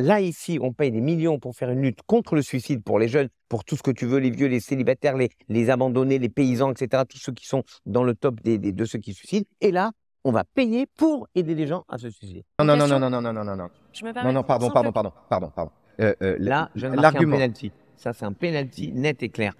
Là, ici, on paye des millions pour faire une lutte contre le suicide pour les jeunes, pour tout ce que tu veux, les vieux, les célibataires, les, les abandonnés, les paysans, etc., tous ceux qui sont dans le top des, de ceux qui suicident. Et là, on va payer pour aider les gens à se suicider. Non, non, non, non, non, non, non, non, non. Je me Non, non, pardon, pardon, pardon, pardon, euh, pardon. Euh, là, je l'argument. Ça, c'est un penalty net et clair.